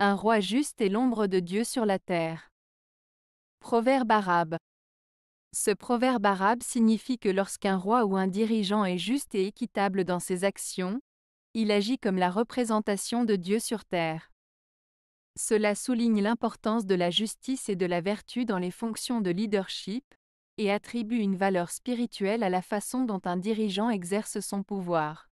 Un roi juste est l'ombre de Dieu sur la terre. Proverbe arabe. Ce proverbe arabe signifie que lorsqu'un roi ou un dirigeant est juste et équitable dans ses actions, il agit comme la représentation de Dieu sur terre. Cela souligne l'importance de la justice et de la vertu dans les fonctions de leadership, et attribue une valeur spirituelle à la façon dont un dirigeant exerce son pouvoir.